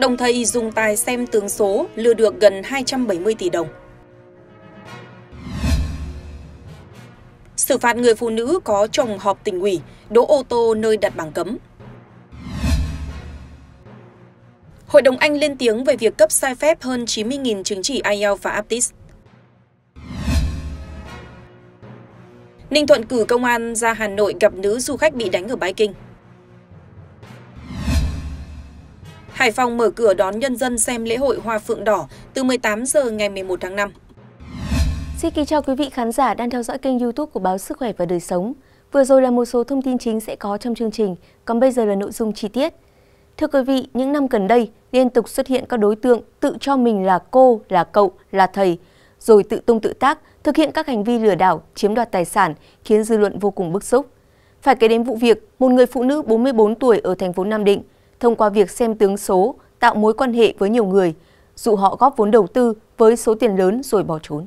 đồng thời dùng tài xem tướng số lừa được gần 270 tỷ đồng. Xử phạt người phụ nữ có chồng họp tỉnh ủy, đỗ ô tô nơi đặt bảng cấm. Hội đồng Anh lên tiếng về việc cấp sai phép hơn 90.000 chứng chỉ IELTS và aptis. Ninh Thuận cử công an ra Hà Nội gặp nữ du khách bị đánh ở Bái Kinh. Hải Phòng mở cửa đón nhân dân xem lễ hội Hoa Phượng Đỏ từ 18 giờ ngày 11 tháng 5. Xin kính chào quý vị khán giả đang theo dõi kênh youtube của Báo Sức Khỏe và Đời Sống. Vừa rồi là một số thông tin chính sẽ có trong chương trình, còn bây giờ là nội dung chi tiết. Thưa quý vị, những năm gần đây, liên tục xuất hiện các đối tượng tự cho mình là cô, là cậu, là thầy, rồi tự tung tự tác, thực hiện các hành vi lừa đảo, chiếm đoạt tài sản, khiến dư luận vô cùng bức xúc. Phải kể đến vụ việc, một người phụ nữ 44 tuổi ở thành phố Nam Định thông qua việc xem tướng số, tạo mối quan hệ với nhiều người, dụ họ góp vốn đầu tư với số tiền lớn rồi bỏ trốn.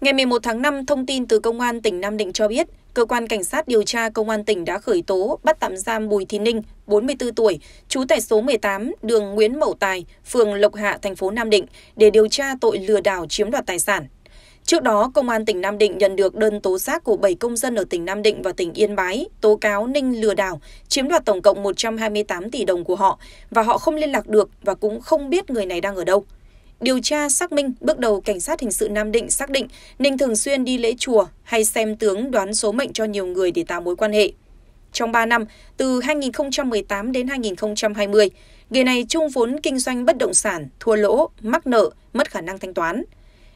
Ngày 11 tháng 5, thông tin từ Công an tỉnh Nam Định cho biết, Cơ quan Cảnh sát điều tra Công an tỉnh đã khởi tố, bắt tạm giam Bùi Thị Ninh, 44 tuổi, trú tại số 18, đường Nguyễn Mậu Tài, phường Lộc Hạ, thành phố Nam Định, để điều tra tội lừa đảo chiếm đoạt tài sản. Trước đó, Công an tỉnh Nam Định nhận được đơn tố giác của bảy công dân ở tỉnh Nam Định và tỉnh Yên Bái tố cáo Ninh lừa đảo, chiếm đoạt tổng cộng một trăm hai mươi tám tỷ đồng của họ và họ không liên lạc được và cũng không biết người này đang ở đâu. Điều tra xác minh, bước đầu cảnh sát hình sự Nam Định xác định Ninh thường xuyên đi lễ chùa hay xem tướng đoán số mệnh cho nhiều người để tạo mối quan hệ. Trong ba năm, từ 2018 đến 2020, người này chung vốn kinh doanh bất động sản, thua lỗ, mắc nợ, mất khả năng thanh toán.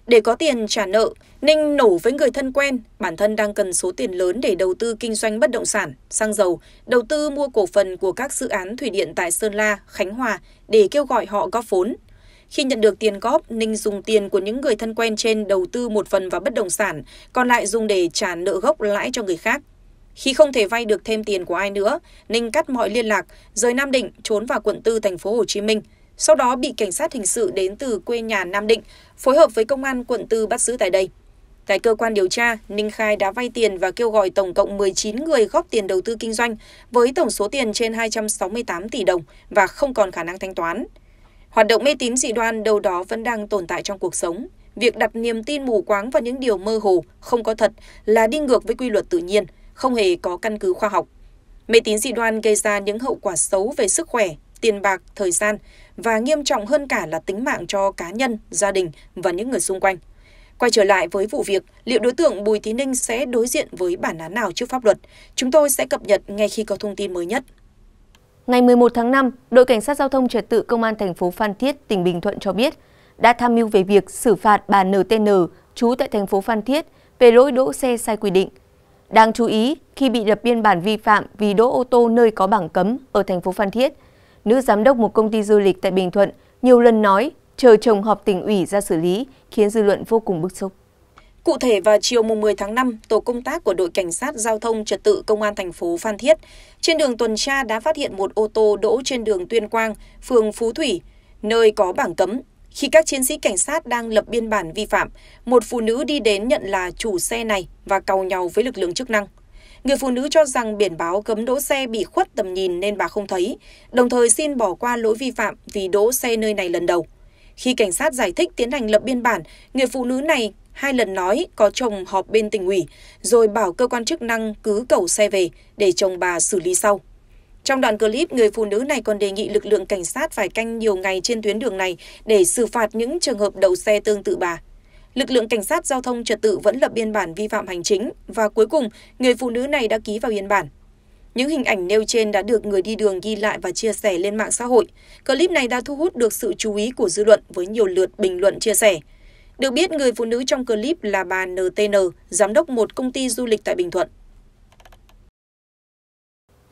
Để có tiền trả nợ, Ninh nổ với người thân quen, bản thân đang cần số tiền lớn để đầu tư kinh doanh bất động sản, xăng dầu, đầu tư mua cổ phần của các dự án thủy điện tại Sơn La, Khánh Hòa để kêu gọi họ góp vốn. Khi nhận được tiền góp, Ninh dùng tiền của những người thân quen trên đầu tư một phần vào bất động sản, còn lại dùng để trả nợ gốc lãi cho người khác. Khi không thể vay được thêm tiền của ai nữa, Ninh cắt mọi liên lạc, rời Nam Định trốn vào quận 4 thành phố Hồ Chí Minh – sau đó bị cảnh sát hình sự đến từ quê nhà Nam Định, phối hợp với công an quận 4 bắt giữ tại đây. Tại cơ quan điều tra, Ninh khai đã vay tiền và kêu gọi tổng cộng 19 người góp tiền đầu tư kinh doanh với tổng số tiền trên 268 tỷ đồng và không còn khả năng thanh toán. Hoạt động mê tín dị đoan đâu đó vẫn đang tồn tại trong cuộc sống. Việc đặt niềm tin mù quáng vào những điều mơ hồ, không có thật là đi ngược với quy luật tự nhiên, không hề có căn cứ khoa học. Mê tín dị đoan gây ra những hậu quả xấu về sức khỏe, tiền bạc, thời gian, và nghiêm trọng hơn cả là tính mạng cho cá nhân, gia đình và những người xung quanh. Quay trở lại với vụ việc, liệu đối tượng Bùi Thí Ninh sẽ đối diện với bản án nào trước pháp luật? Chúng tôi sẽ cập nhật ngay khi có thông tin mới nhất. Ngày 11 tháng 5, đội cảnh sát giao thông trật tự công an thành phố Phan Thiết, tỉnh Bình Thuận cho biết đã tham mưu về việc xử phạt bà NTN trú tại thành phố Phan Thiết về lỗi đỗ xe sai quy định. Đáng chú ý, khi bị lập biên bản vi phạm vì đỗ ô tô nơi có bảng cấm ở thành phố Phan Thiết, nữ giám đốc một công ty du lịch tại Bình Thuận nhiều lần nói chờ chồng họp tỉnh ủy ra xử lý, khiến dư luận vô cùng bức xúc. Cụ thể vào chiều 10 tháng 5, tổ công tác của đội cảnh sát giao thông trật tự công an thành phố Phan Thiết trên đường tuần tra đã phát hiện một ô tô đỗ trên đường Tuyên Quang, phường Phú Thủy, nơi có bảng cấm. Khi các chiến sĩ cảnh sát đang lập biên bản vi phạm, một phụ nữ đi đến nhận là chủ xe này và cầu nhau với lực lượng chức năng. Người phụ nữ cho rằng biển báo cấm đỗ xe bị khuất tầm nhìn nên bà không thấy, đồng thời xin bỏ qua lỗi vi phạm vì đỗ xe nơi này lần đầu. Khi cảnh sát giải thích tiến hành lập biên bản, người phụ nữ này hai lần nói có chồng họp bên tỉnh ủy, rồi bảo cơ quan chức năng cứ cầu xe về để chồng bà xử lý sau. Trong đoạn clip, người phụ nữ này còn đề nghị lực lượng cảnh sát phải canh nhiều ngày trên tuyến đường này để xử phạt những trường hợp đậu xe tương tự bà lực lượng cảnh sát giao thông trật tự vẫn lập biên bản vi phạm hành chính và cuối cùng người phụ nữ này đã ký vào biên bản. Những hình ảnh nêu trên đã được người đi đường ghi lại và chia sẻ lên mạng xã hội. Clip này đã thu hút được sự chú ý của dư luận với nhiều lượt bình luận chia sẻ. Được biết, người phụ nữ trong clip là bà NTN, giám đốc một công ty du lịch tại Bình Thuận.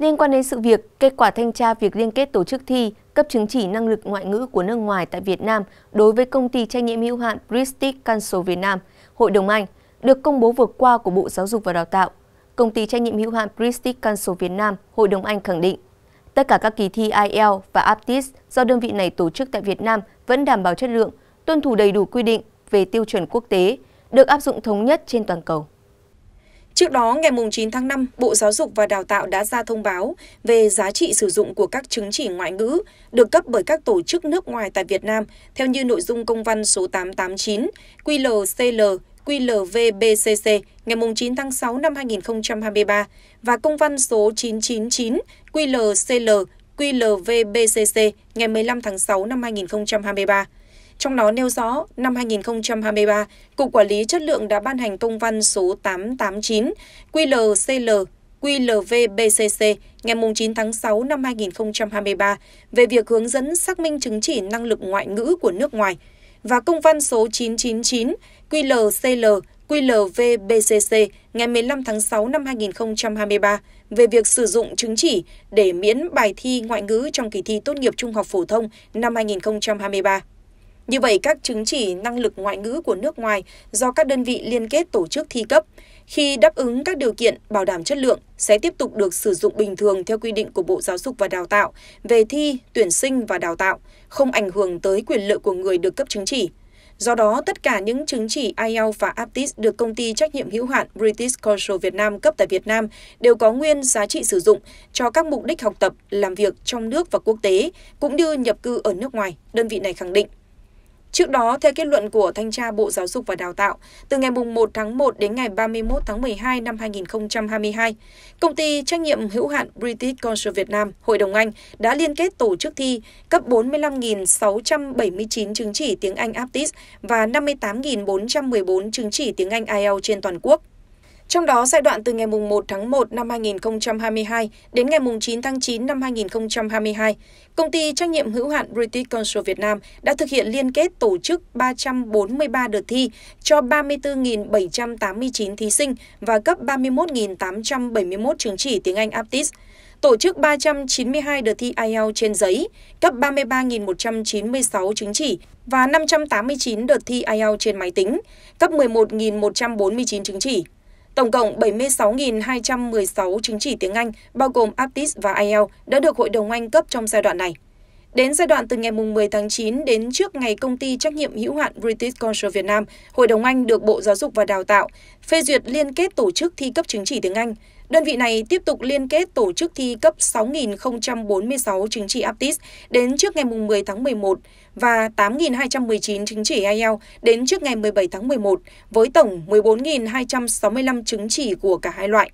Liên quan đến sự việc, kết quả thanh tra việc liên kết tổ chức thi cấp chứng chỉ năng lực ngoại ngữ của nước ngoài tại Việt Nam đối với công ty trách nhiệm hữu hạn British Council Việt Nam, Hội đồng Anh, được công bố vượt qua của Bộ Giáo dục và Đào tạo. Công ty trách nhiệm hữu hạn British Council Việt Nam, Hội đồng Anh khẳng định, tất cả các kỳ thi IELTS và aptis do đơn vị này tổ chức tại Việt Nam vẫn đảm bảo chất lượng, tuân thủ đầy đủ quy định về tiêu chuẩn quốc tế, được áp dụng thống nhất trên toàn cầu. Trước đó, ngày 9 tháng 5, Bộ Giáo dục và Đào tạo đã ra thông báo về giá trị sử dụng của các chứng chỉ ngoại ngữ được cấp bởi các tổ chức nước ngoài tại Việt Nam, theo như nội dung công văn số 889 QLCL QLVBCC ngày 9 tháng 6 năm 2023 và công văn số 999 QLCL QLVBCC ngày 15 tháng 6 năm 2023. Trong đó nêu rõ, năm 2023, Cục Quản lý Chất lượng đã ban hành công văn số 889 QLCL QLVBCC ngày 9 tháng 6 năm 2023 về việc hướng dẫn xác minh chứng chỉ năng lực ngoại ngữ của nước ngoài và công văn số 999 QLCL QLVBCC ngày 15 tháng 6 năm 2023 về việc sử dụng chứng chỉ để miễn bài thi ngoại ngữ trong kỳ thi tốt nghiệp trung học phổ thông năm 2023. Như vậy, các chứng chỉ năng lực ngoại ngữ của nước ngoài do các đơn vị liên kết tổ chức thi cấp, khi đáp ứng các điều kiện bảo đảm chất lượng, sẽ tiếp tục được sử dụng bình thường theo quy định của Bộ Giáo dục và Đào tạo về thi, tuyển sinh và đào tạo, không ảnh hưởng tới quyền lợi của người được cấp chứng chỉ. Do đó, tất cả những chứng chỉ IELTS và aptis được công ty trách nhiệm hữu hạn British Cultural Việt Nam cấp tại Việt Nam đều có nguyên giá trị sử dụng cho các mục đích học tập, làm việc trong nước và quốc tế, cũng như nhập cư ở nước ngoài, đơn vị này khẳng định. Trước đó, theo kết luận của Thanh tra Bộ Giáo dục và Đào tạo, từ ngày 1 tháng 1 đến ngày 31 tháng 12 năm 2022, công ty trách nhiệm hữu hạn British Council Việt Nam, Hội đồng Anh đã liên kết tổ chức thi cấp 45.679 chứng chỉ tiếng Anh aptis và 58.414 chứng chỉ tiếng Anh IELTS trên toàn quốc trong đó giai đoạn từ ngày 1 tháng 1 năm 2022 đến ngày 9 tháng 9 năm 2022, công ty trách nhiệm hữu hạn British Council Việt Nam đã thực hiện liên kết tổ chức 343 đợt thi cho 34.789 thí sinh và cấp 31.871 chứng chỉ tiếng Anh aptis tổ chức 392 đợt thi IELTS trên giấy, cấp 33.196 chứng chỉ và 589 đợt thi IELTS trên máy tính, cấp 11.149 chứng chỉ. Tổng cộng 76.216 chứng chỉ tiếng Anh, bao gồm aptis và IELTS, đã được Hội đồng Anh cấp trong giai đoạn này. Đến giai đoạn từ ngày 10 tháng 9 đến trước ngày công ty trách nhiệm hữu hạn British Council Việt Nam, Hội đồng Anh được Bộ Giáo dục và Đào tạo phê duyệt liên kết tổ chức thi cấp chứng chỉ tiếng Anh, Đơn vị này tiếp tục liên kết tổ chức thi cấp 6.046 chứng chỉ aptis đến trước ngày 10 tháng 11 và 8.219 chứng chỉ IELTS đến trước ngày 17 tháng 11 với tổng 14.265 chứng chỉ của cả hai loại.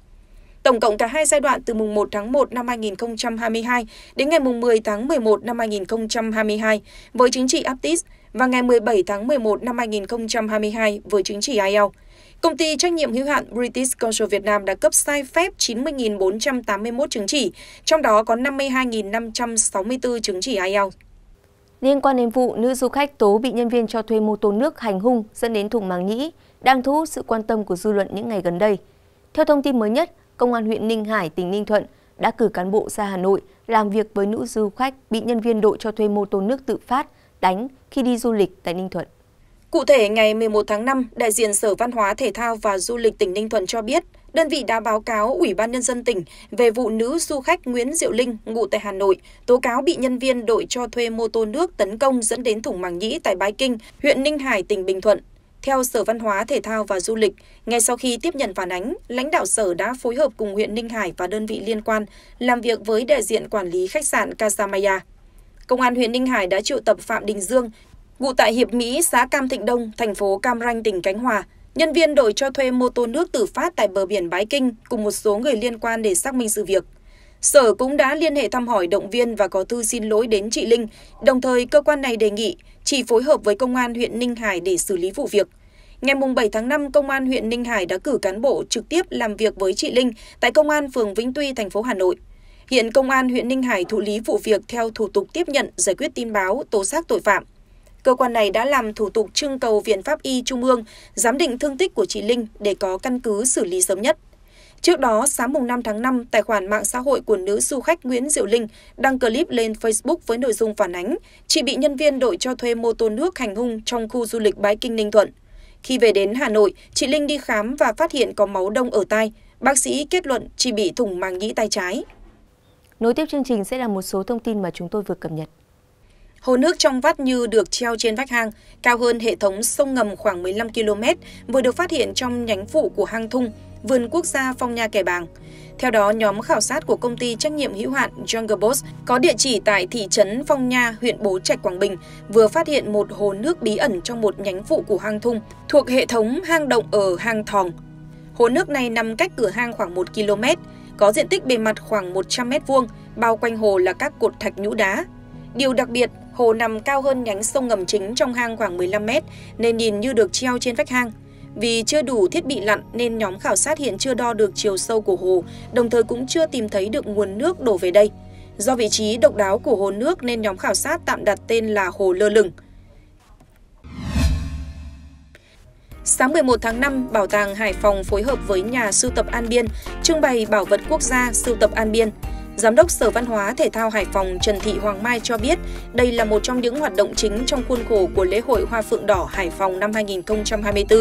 Tổng cộng cả hai giai đoạn từ mùng 1 tháng 1 năm 2022 đến ngày mùng 10 tháng 11 năm 2022 với chứng chỉ aptis và ngày 17 tháng 11 năm 2022 với chứng chỉ IELTS. Công ty trách nhiệm hữu hạn British Council Việt Nam đã cấp sai phép 90.481 chứng chỉ, trong đó có 52.564 chứng chỉ IELTS. Liên quan đến vụ nữ du khách tố bị nhân viên cho thuê mô tô nước hành hung dẫn đến thủng màng nhĩ, đang thu hút sự quan tâm của dư luận những ngày gần đây. Theo thông tin mới nhất, Công an huyện Ninh Hải, tỉnh Ninh Thuận đã cử cán bộ ra Hà Nội làm việc với nữ du khách bị nhân viên đội cho thuê mô tô nước tự phát đánh khi đi du lịch tại Ninh Thuận. Cụ thể, ngày 11 tháng 5, đại diện Sở Văn hóa Thể thao và Du lịch tỉnh Ninh Thuận cho biết, đơn vị đã báo cáo Ủy ban Nhân dân tỉnh về vụ nữ du khách Nguyễn Diệu Linh, ngụ tại Hà Nội, tố cáo bị nhân viên đội cho thuê mô tô nước tấn công dẫn đến thủng màng nhĩ tại Bái Kinh, huyện Ninh Hải, tỉnh Bình Thuận. Theo Sở Văn hóa, Thể thao và Du lịch, ngay sau khi tiếp nhận phản ánh, lãnh đạo Sở đã phối hợp cùng huyện Ninh Hải và đơn vị liên quan làm việc với đại diện quản lý khách sạn Casamaya. Công an huyện Ninh Hải đã triệu tập Phạm Đình Dương, ngụ tại Hiệp Mỹ, xã Cam Thịnh Đông, thành phố Cam Ranh, tỉnh Cánh Hòa, nhân viên đội cho thuê mô tô nước tự phát tại bờ biển Bái Kinh cùng một số người liên quan để xác minh sự việc. Sở cũng đã liên hệ thăm hỏi động viên và có thư xin lỗi đến chị Linh, đồng thời cơ quan này đề nghị chỉ phối hợp với công an huyện Ninh Hải để xử lý vụ việc. Ngày bảy tháng năm, công an huyện Ninh Hải đã cử cán bộ trực tiếp làm việc với chị Linh tại công an phường Vĩnh Tuy, thành phố Hà Nội. Hiện công an huyện Ninh Hải thụ lý vụ việc theo thủ tục tiếp nhận, giải quyết tin báo, tố giác tội phạm cơ quan này đã làm thủ tục trưng cầu Viện Pháp Y Trung ương giám định thương tích của chị Linh để có căn cứ xử lý sớm nhất. Trước đó, sáng mùng 5 tháng 5, tài khoản mạng xã hội của nữ du khách Nguyễn Diệu Linh đăng clip lên Facebook với nội dung phản ánh chị bị nhân viên đội cho thuê mô tô nước hành hung trong khu du lịch Bãi Kinh Ninh Thuận. Khi về đến Hà Nội, chị Linh đi khám và phát hiện có máu đông ở tai. Bác sĩ kết luận chị bị thủng màng nhĩ tay trái. Nối tiếp chương trình sẽ là một số thông tin mà chúng tôi vừa cập nhật hồ nước trong vắt như được treo trên vách hang, cao hơn hệ thống sông ngầm khoảng 15 km, vừa được phát hiện trong nhánh phụ của hang thung, vườn quốc gia Phong Nha Kẻ Bàng. Theo đó, nhóm khảo sát của công ty trách nhiệm hữu hạn Jungle Boss có địa chỉ tại thị trấn Phong Nha, huyện Bố Trạch, Quảng Bình, vừa phát hiện một hồ nước bí ẩn trong một nhánh phụ của hang thung thuộc hệ thống hang động ở hang Thòng. Hồ nước này nằm cách cửa hang khoảng 1 km, có diện tích bề mặt khoảng 100 m vuông, bao quanh hồ là các cột thạch nhũ đá. Điều đặc biệt, Hồ nằm cao hơn nhánh sông ngầm chính trong hang khoảng 15 mét nên nhìn như được treo trên vách hang. Vì chưa đủ thiết bị lặn nên nhóm khảo sát hiện chưa đo được chiều sâu của hồ, đồng thời cũng chưa tìm thấy được nguồn nước đổ về đây. Do vị trí độc đáo của hồ nước nên nhóm khảo sát tạm đặt tên là Hồ Lơ Lửng. Sáng 11 tháng 5, Bảo tàng Hải Phòng phối hợp với nhà sưu tập An Biên trưng bày bảo vật quốc gia sưu tập An Biên – Giám đốc Sở Văn hóa Thể thao Hải Phòng Trần Thị Hoàng Mai cho biết, đây là một trong những hoạt động chính trong khuôn khổ của lễ hội Hoa Phượng Đỏ Hải Phòng năm 2024.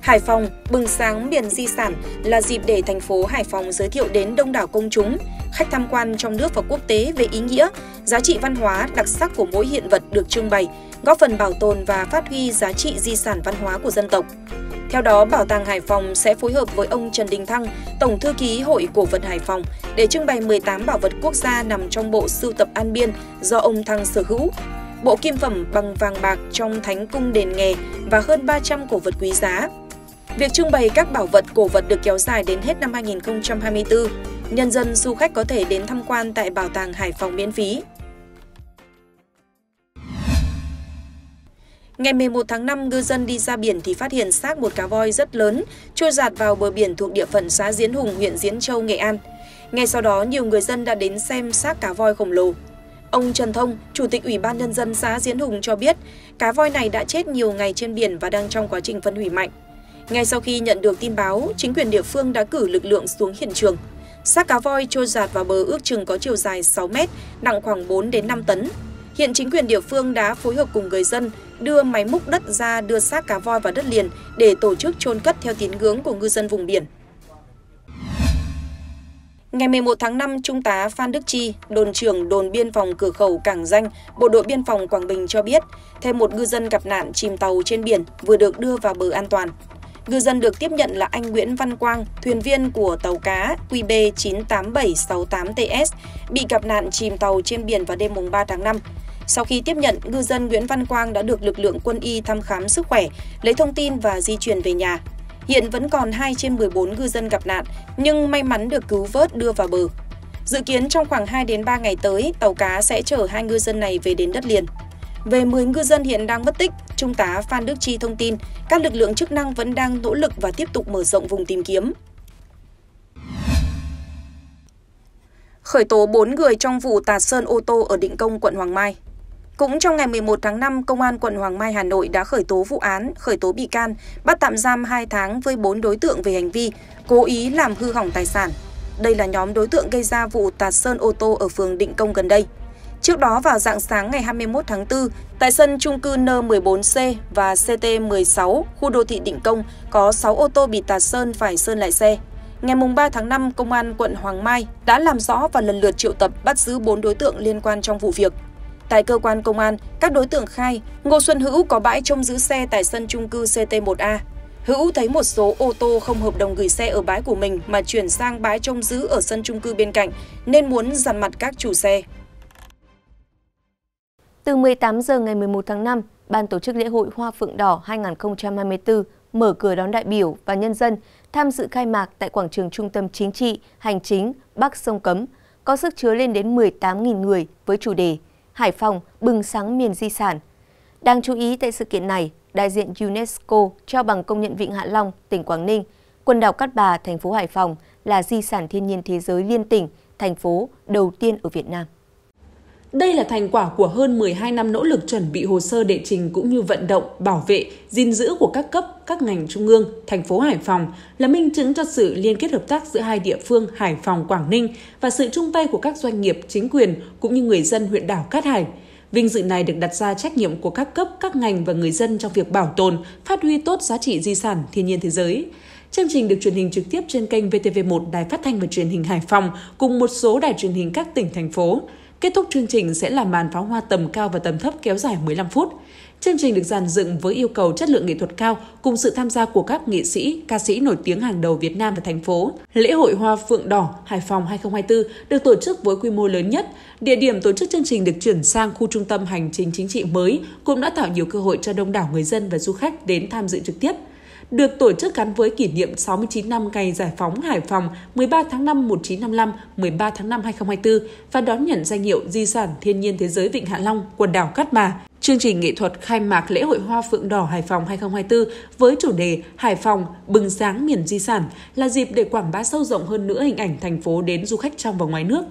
Hải Phòng, bừng sáng miền di sản là dịp để thành phố Hải Phòng giới thiệu đến đông đảo công chúng, khách tham quan trong nước và quốc tế về ý nghĩa, giá trị văn hóa đặc sắc của mỗi hiện vật được trưng bày, góp phần bảo tồn và phát huy giá trị di sản văn hóa của dân tộc. Theo đó, Bảo tàng Hải Phòng sẽ phối hợp với ông Trần Đình Thăng, Tổng thư ký Hội Cổ vật Hải Phòng, để trưng bày 18 bảo vật quốc gia nằm trong bộ sưu tập An Biên do ông Thăng sở hữu, bộ kim phẩm bằng vàng bạc trong thánh cung đền nghề và hơn 300 cổ vật quý giá. Việc trưng bày các bảo vật cổ vật được kéo dài đến hết năm 2024. Nhân dân du khách có thể đến tham quan tại Bảo tàng Hải Phòng miễn phí. Ngày 11 tháng 5, ngư dân đi ra biển thì phát hiện xác một cá voi rất lớn trôi giạt vào bờ biển thuộc địa phận xã Diễn Hùng, huyện Diễn Châu, Nghệ An. Ngay sau đó, nhiều người dân đã đến xem xác cá voi khổng lồ. Ông Trần Thông, Chủ tịch Ủy ban Nhân dân xã Diễn Hùng cho biết, cá voi này đã chết nhiều ngày trên biển và đang trong quá trình phân hủy mạnh. Ngay sau khi nhận được tin báo, chính quyền địa phương đã cử lực lượng xuống hiện trường. Xác cá voi trôi giạt vào bờ ước chừng có chiều dài 6 mét, nặng khoảng 4 đến 5 tấn, Hiện chính quyền địa phương đã phối hợp cùng người dân đưa máy múc đất ra đưa xác cá voi vào đất liền để tổ chức chôn cất theo tín ngưỡng của ngư dân vùng biển. Ngày 11 tháng 5, Trung tá Phan Đức Chi, đồn trưởng đồn biên phòng cửa khẩu Cảng Danh, Bộ đội Biên phòng Quảng Bình cho biết, thêm một ngư dân gặp nạn chìm tàu trên biển vừa được đưa vào bờ an toàn. Ngư dân được tiếp nhận là anh Nguyễn Văn Quang, thuyền viên của tàu cá QB 98768TS, bị gặp nạn chìm tàu trên biển vào đêm 3 tháng 5. Sau khi tiếp nhận, ngư dân Nguyễn Văn Quang đã được lực lượng quân y thăm khám sức khỏe, lấy thông tin và di chuyển về nhà. Hiện vẫn còn hai trên bốn ngư dân gặp nạn, nhưng may mắn được cứu vớt đưa vào bờ. Dự kiến trong khoảng hai đến 3 ngày tới, tàu cá sẽ chở hai ngư dân này về đến đất liền. Về 10 ngư dân hiện đang mất tích, Trung tá Phan Đức Chi thông tin các lực lượng chức năng vẫn đang nỗ lực và tiếp tục mở rộng vùng tìm kiếm. Khởi tố bốn người trong vụ tạt sơn ô tô ở Định Công, quận Hoàng Mai. Cũng trong ngày 11 tháng 5, Công an quận Hoàng Mai Hà Nội đã khởi tố vụ án, khởi tố bị can, bắt tạm giam 2 tháng với 4 đối tượng về hành vi cố ý làm hư hỏng tài sản. Đây là nhóm đối tượng gây ra vụ tạt sơn ô tô ở phường Định Công gần đây. Trước đó vào dạng sáng ngày 21 tháng 4, tại sân trung cư N14C và CT16, khu đô thị Định Công có 6 ô tô bị tạt sơn phải sơn lại xe. Ngày 3 tháng 5, Công an quận Hoàng Mai đã làm rõ và lần lượt triệu tập bắt giữ 4 đối tượng liên quan trong vụ việc. Tại cơ quan công an, các đối tượng khai Ngô Xuân Hữu có bãi trông giữ xe tại sân trung cư CT1A. Hữu thấy một số ô tô không hợp đồng gửi xe ở bãi của mình mà chuyển sang bãi trông giữ ở sân trung cư bên cạnh nên muốn dằn mặt các chủ xe. Từ 18 giờ ngày 11 tháng 5, Ban tổ chức lễ hội Hoa Phượng Đỏ 2024 mở cửa đón đại biểu và nhân dân tham dự khai mạc tại quảng trường Trung tâm Chính trị, Hành chính, Bắc Sông Cấm, có sức chứa lên đến 18.000 người với chủ đề Hải Phòng bừng sáng miền di sản. Đáng chú ý tại sự kiện này, đại diện UNESCO trao bằng công nhận Vịnh Hạ Long, tỉnh Quảng Ninh, quần đảo Cát Bà, thành phố Hải Phòng là di sản thiên nhiên thế giới liên tỉnh, thành phố đầu tiên ở Việt Nam. Đây là thành quả của hơn 12 năm nỗ lực chuẩn bị hồ sơ đệ trình cũng như vận động, bảo vệ, gìn giữ của các cấp, các ngành trung ương, thành phố Hải Phòng là minh chứng cho sự liên kết hợp tác giữa hai địa phương Hải Phòng Quảng Ninh và sự chung tay của các doanh nghiệp, chính quyền cũng như người dân huyện đảo Cát Hải. Vinh dự này được đặt ra trách nhiệm của các cấp, các ngành và người dân trong việc bảo tồn, phát huy tốt giá trị di sản thiên nhiên thế giới. Chương trình được truyền hình trực tiếp trên kênh VTV1 Đài Phát thanh và Truyền hình Hải Phòng cùng một số đài truyền hình các tỉnh thành phố. Kết thúc chương trình sẽ là màn pháo hoa tầm cao và tầm thấp kéo dài 15 phút. Chương trình được dàn dựng với yêu cầu chất lượng nghệ thuật cao cùng sự tham gia của các nghệ sĩ, ca sĩ nổi tiếng hàng đầu Việt Nam và thành phố. Lễ hội Hoa Phượng Đỏ Hải Phòng 2024 được tổ chức với quy mô lớn nhất. Địa điểm tổ chức chương trình được chuyển sang khu trung tâm hành chính chính trị mới cũng đã tạo nhiều cơ hội cho đông đảo người dân và du khách đến tham dự trực tiếp được tổ chức gắn với kỷ niệm 69 năm ngày giải phóng Hải Phòng 13 tháng 5 1955, 13 tháng 5 2024 và đón nhận danh hiệu Di sản Thiên nhiên Thế giới Vịnh Hạ Long, quần đảo Cát Bà. Chương trình nghệ thuật khai mạc lễ hội Hoa Phượng Đỏ Hải Phòng 2024 với chủ đề Hải Phòng, bừng sáng miền di sản là dịp để quảng bá sâu rộng hơn nữa hình ảnh thành phố đến du khách trong và ngoài nước.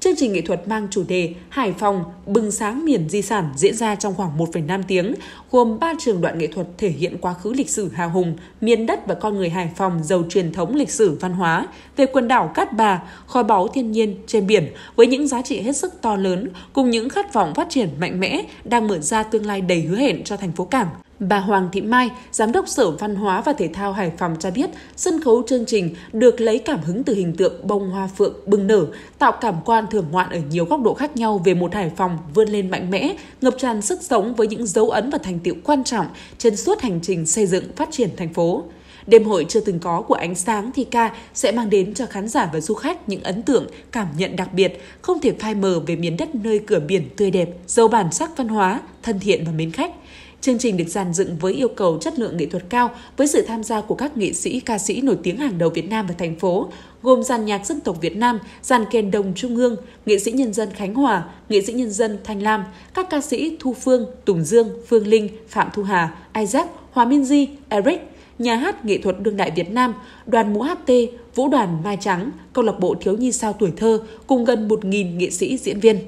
Chương trình nghệ thuật mang chủ đề Hải Phòng, bừng sáng miền di sản diễn ra trong khoảng 1,5 tiếng, gồm 3 trường đoạn nghệ thuật thể hiện quá khứ lịch sử hào hùng, miền đất và con người Hải Phòng giàu truyền thống lịch sử văn hóa, về quần đảo Cát Bà, kho báu thiên nhiên trên biển với những giá trị hết sức to lớn cùng những khát vọng phát triển mạnh mẽ đang mở ra tương lai đầy hứa hẹn cho thành phố Cảng. Bà Hoàng Thị Mai, Giám đốc Sở Văn hóa và Thể thao Hải Phòng cho biết, sân khấu chương trình được lấy cảm hứng từ hình tượng bông hoa phượng bừng nở, tạo cảm quan thưởng ngoạn ở nhiều góc độ khác nhau về một Hải Phòng vươn lên mạnh mẽ, ngập tràn sức sống với những dấu ấn và thành tiệu quan trọng trên suốt hành trình xây dựng phát triển thành phố. Đêm hội chưa từng có của ánh sáng thì ca sẽ mang đến cho khán giả và du khách những ấn tượng, cảm nhận đặc biệt, không thể phai mờ về miền đất nơi cửa biển tươi đẹp, giàu bản sắc văn hóa, thân thiện và mến khách. Chương trình được dàn dựng với yêu cầu chất lượng nghệ thuật cao với sự tham gia của các nghệ sĩ ca sĩ nổi tiếng hàng đầu Việt Nam và thành phố, gồm dàn nhạc dân tộc Việt Nam, dàn kèn đồng Trung ương, nghệ sĩ nhân dân Khánh Hòa, nghệ sĩ nhân dân Thanh Lam, các ca sĩ Thu Phương, Tùng Dương, Phương Linh, Phạm Thu Hà, Isaac, Hòa Minh Di, Eric, Nhà hát nghệ thuật đương đại Việt Nam, đoàn múa HT, vũ đoàn Mai Trắng, câu lạc bộ thiếu nhi sao tuổi thơ cùng gần 1.000 nghệ sĩ diễn viên.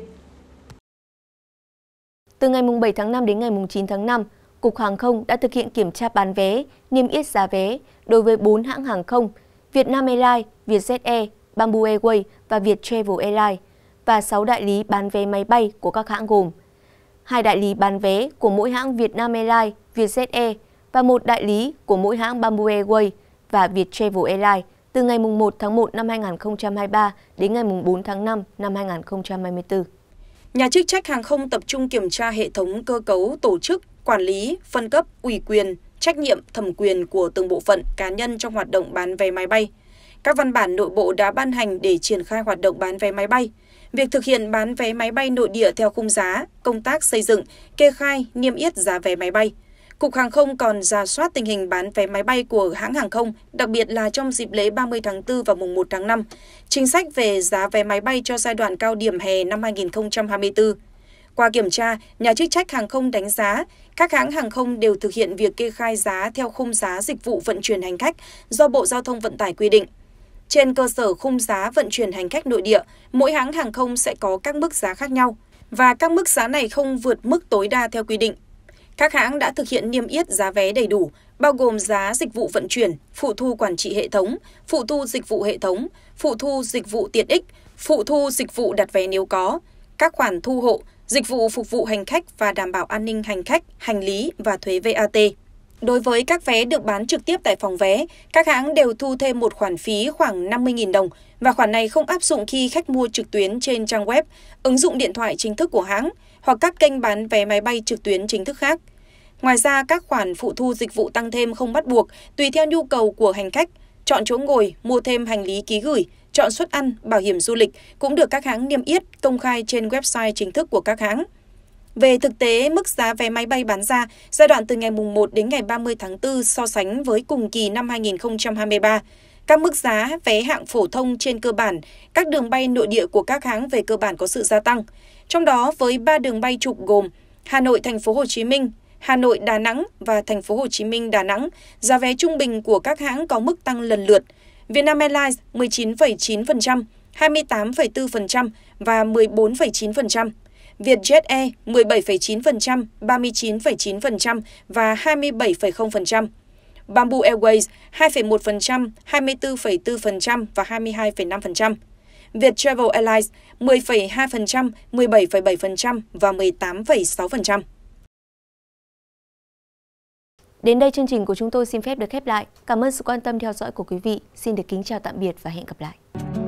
Từ ngày 7 tháng 5 đến ngày 9 tháng 5, Cục Hàng không đã thực hiện kiểm tra bán vé, niêm yết giá vé đối với 4 hãng hàng không Vietnam Airlines, Vietjet Air, Bamboo Airways và Viettravel Airlines và 6 đại lý bán vé máy bay của các hãng gồm hai đại lý bán vé của mỗi hãng Vietnam Airlines, Vietjet Air và một đại lý của mỗi hãng Bamboo Airways và Viettravel Airlines từ ngày 1 tháng 1 năm 2023 đến ngày 4 tháng 5 năm 2024. Nhà chức trách hàng không tập trung kiểm tra hệ thống cơ cấu, tổ chức, quản lý, phân cấp, ủy quyền, trách nhiệm, thẩm quyền của từng bộ phận cá nhân trong hoạt động bán vé máy bay. Các văn bản nội bộ đã ban hành để triển khai hoạt động bán vé máy bay. Việc thực hiện bán vé máy bay nội địa theo khung giá, công tác xây dựng, kê khai, niêm yết giá vé máy bay – Cục Hàng không còn ra soát tình hình bán vé máy bay của hãng hàng không, đặc biệt là trong dịp lễ 30 tháng 4 và mùng 1 tháng 5, chính sách về giá vé máy bay cho giai đoạn cao điểm hè năm 2024. Qua kiểm tra, nhà chức trách hàng không đánh giá các hãng hàng không đều thực hiện việc kê khai giá theo khung giá dịch vụ vận chuyển hành khách do Bộ Giao thông Vận tải quy định. Trên cơ sở khung giá vận chuyển hành khách nội địa, mỗi hãng hàng không sẽ có các mức giá khác nhau và các mức giá này không vượt mức tối đa theo quy định. Các hãng đã thực hiện niêm yết giá vé đầy đủ, bao gồm giá dịch vụ vận chuyển, phụ thu quản trị hệ thống, phụ thu dịch vụ hệ thống, phụ thu dịch vụ tiện ích, phụ thu dịch vụ đặt vé nếu có, các khoản thu hộ, dịch vụ phục vụ hành khách và đảm bảo an ninh hành khách, hành lý và thuế VAT. Đối với các vé được bán trực tiếp tại phòng vé, các hãng đều thu thêm một khoản phí khoảng 50.000 đồng và khoản này không áp dụng khi khách mua trực tuyến trên trang web, ứng dụng điện thoại chính thức của hãng – hoặc các kênh bán vé máy bay trực tuyến chính thức khác. Ngoài ra, các khoản phụ thu dịch vụ tăng thêm không bắt buộc, tùy theo nhu cầu của hành khách, chọn chỗ ngồi, mua thêm hành lý ký gửi, chọn suất ăn, bảo hiểm du lịch cũng được các hãng niêm yết công khai trên website chính thức của các hãng. Về thực tế, mức giá vé máy bay bán ra giai đoạn từ ngày 1 đến ngày 30 tháng 4 so sánh với cùng kỳ năm 2023, các mức giá vé hạng phổ thông trên cơ bản, các đường bay nội địa của các hãng về cơ bản có sự gia tăng trong đó với ba đường bay trục gồm Hà Nội Thành phố Hồ Chí Minh, Hà Nội Đà Nẵng và Thành phố Hồ Chí Minh Đà Nẵng, giá vé trung bình của các hãng có mức tăng lần lượt. Vietnam Airlines 19,9%, 28,4% và 14,9%. Vietjet Air 17,9%, 39,9% và 27,0%. Bamboo Airways 2,1%, 24,4% và 22,5%. Viettravel Airlines 10,2%, 17,7% và 18,6%. Đến đây chương trình của chúng tôi xin phép được khép lại. Cảm ơn sự quan tâm theo dõi của quý vị. Xin được kính chào tạm biệt và hẹn gặp lại.